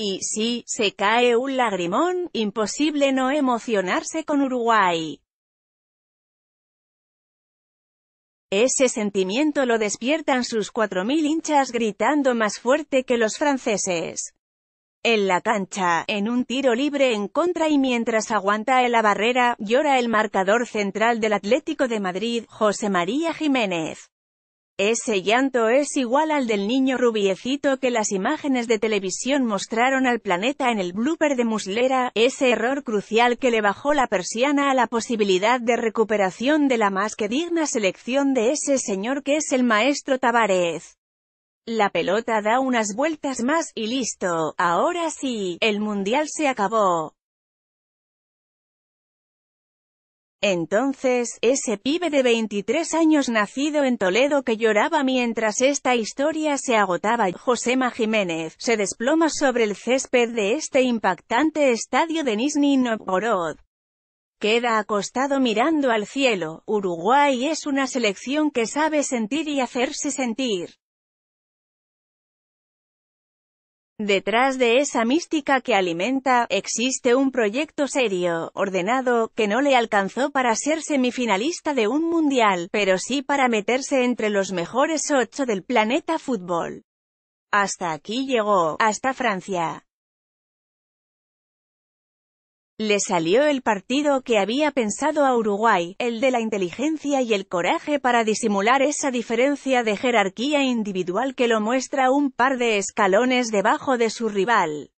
Y sí, se cae un lagrimón, imposible no emocionarse con Uruguay. Ese sentimiento lo despiertan sus 4.000 hinchas gritando más fuerte que los franceses. En la cancha, en un tiro libre en contra y mientras aguanta en la barrera, llora el marcador central del Atlético de Madrid, José María Jiménez. Ese llanto es igual al del niño rubiecito que las imágenes de televisión mostraron al planeta en el blooper de Muslera, ese error crucial que le bajó la persiana a la posibilidad de recuperación de la más que digna selección de ese señor que es el maestro Tavares. La pelota da unas vueltas más, y listo, ahora sí, el mundial se acabó. Entonces, ese pibe de 23 años nacido en Toledo que lloraba mientras esta historia se agotaba, Josema Jiménez, se desploma sobre el césped de este impactante estadio de Nizhny Novgorod. Queda acostado mirando al cielo, Uruguay es una selección que sabe sentir y hacerse sentir. Detrás de esa mística que alimenta, existe un proyecto serio, ordenado, que no le alcanzó para ser semifinalista de un mundial, pero sí para meterse entre los mejores ocho del planeta fútbol. Hasta aquí llegó, hasta Francia. Le salió el partido que había pensado a Uruguay, el de la inteligencia y el coraje para disimular esa diferencia de jerarquía individual que lo muestra un par de escalones debajo de su rival.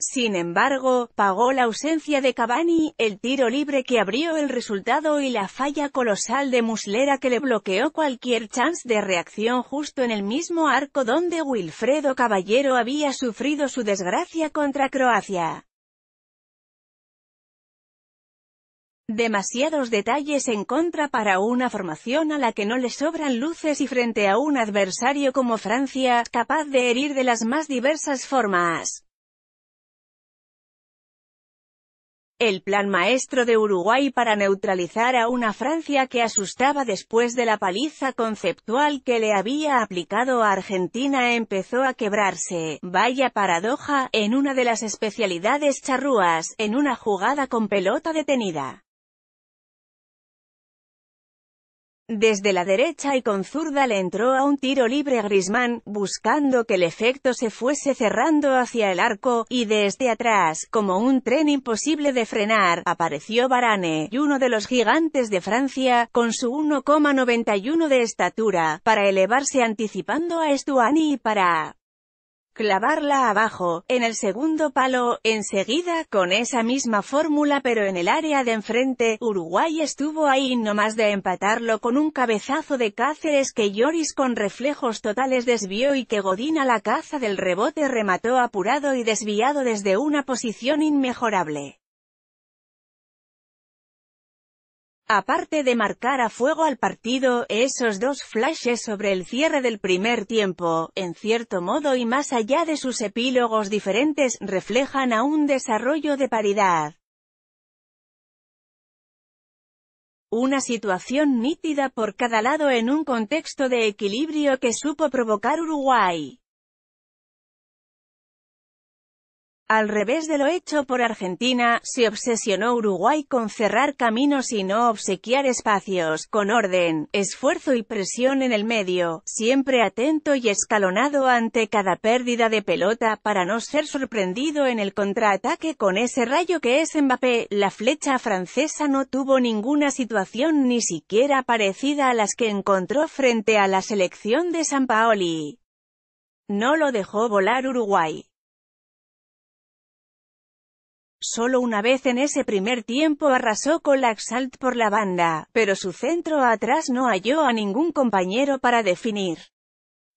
Sin embargo, pagó la ausencia de Cavani, el tiro libre que abrió el resultado y la falla colosal de Muslera que le bloqueó cualquier chance de reacción justo en el mismo arco donde Wilfredo Caballero había sufrido su desgracia contra Croacia. Demasiados detalles en contra para una formación a la que no le sobran luces y frente a un adversario como Francia, capaz de herir de las más diversas formas. El plan maestro de Uruguay para neutralizar a una Francia que asustaba después de la paliza conceptual que le había aplicado a Argentina empezó a quebrarse, vaya paradoja, en una de las especialidades charrúas, en una jugada con pelota detenida. Desde la derecha y con zurda le entró a un tiro libre Grisman, buscando que el efecto se fuese cerrando hacia el arco, y desde atrás, como un tren imposible de frenar, apareció Barane y uno de los gigantes de Francia, con su 1,91 de estatura, para elevarse anticipando a Stuani y para clavarla abajo, en el segundo palo, enseguida, con esa misma fórmula pero en el área de enfrente, Uruguay estuvo ahí no más de empatarlo con un cabezazo de Cáceres que Lloris con reflejos totales desvió y que Godín a la caza del rebote remató apurado y desviado desde una posición inmejorable. Aparte de marcar a fuego al partido, esos dos flashes sobre el cierre del primer tiempo, en cierto modo y más allá de sus epílogos diferentes, reflejan a un desarrollo de paridad. Una situación nítida por cada lado en un contexto de equilibrio que supo provocar Uruguay. Al revés de lo hecho por Argentina, se obsesionó Uruguay con cerrar caminos y no obsequiar espacios, con orden, esfuerzo y presión en el medio, siempre atento y escalonado ante cada pérdida de pelota para no ser sorprendido en el contraataque con ese rayo que es Mbappé. La flecha francesa no tuvo ninguna situación ni siquiera parecida a las que encontró frente a la selección de San Paoli. No lo dejó volar Uruguay. Solo una vez en ese primer tiempo arrasó con la Exalt por la banda, pero su centro atrás no halló a ningún compañero para definir.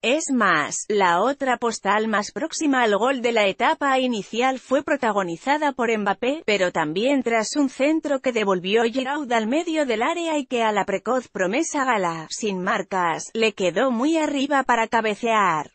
Es más, la otra postal más próxima al gol de la etapa inicial fue protagonizada por Mbappé, pero también tras un centro que devolvió Giroud al medio del área y que a la precoz promesa gala, sin marcas, le quedó muy arriba para cabecear.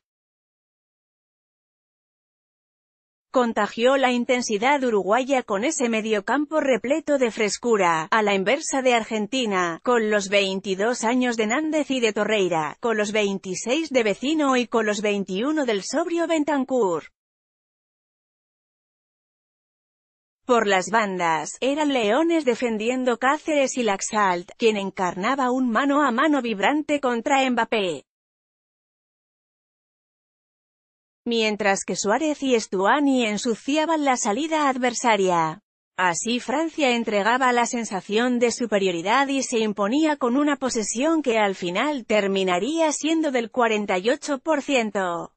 contagió la intensidad uruguaya con ese mediocampo repleto de frescura, a la inversa de Argentina, con los 22 años de Nández y de Torreira, con los 26 de Vecino y con los 21 del sobrio Bentancur. Por las bandas, eran leones defendiendo Cáceres y Laxalt, quien encarnaba un mano a mano vibrante contra Mbappé. mientras que Suárez y Stuani ensuciaban la salida adversaria. Así Francia entregaba la sensación de superioridad y se imponía con una posesión que al final terminaría siendo del 48%.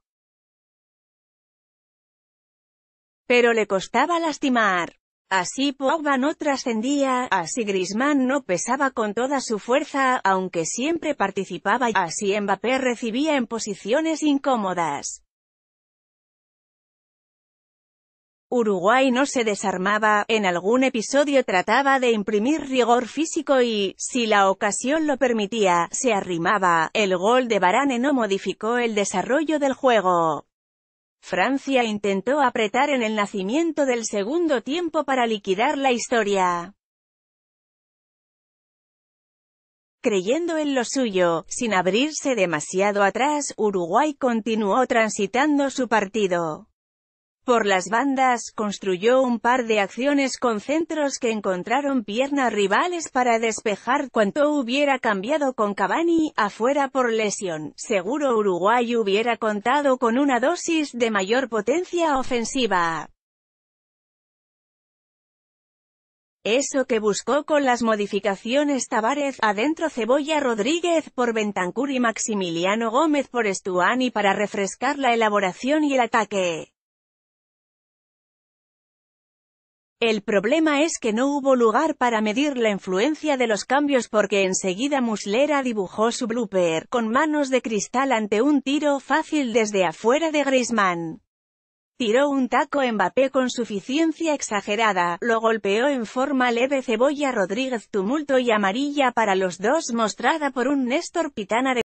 Pero le costaba lastimar. Así Pogba no trascendía, así Griezmann no pesaba con toda su fuerza, aunque siempre participaba, y así Mbappé recibía en posiciones incómodas. Uruguay no se desarmaba, en algún episodio trataba de imprimir rigor físico y, si la ocasión lo permitía, se arrimaba. El gol de Varane no modificó el desarrollo del juego. Francia intentó apretar en el nacimiento del segundo tiempo para liquidar la historia. creyendo en lo suyo, sin abrirse demasiado atrás, Uruguay continuó transitando su partido por las bandas, construyó un par de acciones con centros que encontraron piernas rivales para despejar cuanto hubiera cambiado con Cavani, afuera por lesión. Seguro Uruguay hubiera contado con una dosis de mayor potencia ofensiva. Eso que buscó con las modificaciones Tavares, adentro Cebolla Rodríguez por Bentancur y Maximiliano Gómez por Estuani para refrescar la elaboración y el ataque. El problema es que no hubo lugar para medir la influencia de los cambios porque enseguida Muslera dibujó su blooper, con manos de cristal ante un tiro fácil desde afuera de Griezmann. Tiró un taco Mbappé con suficiencia exagerada, lo golpeó en forma leve Cebolla Rodríguez tumulto y amarilla para los dos mostrada por un Néstor Pitana de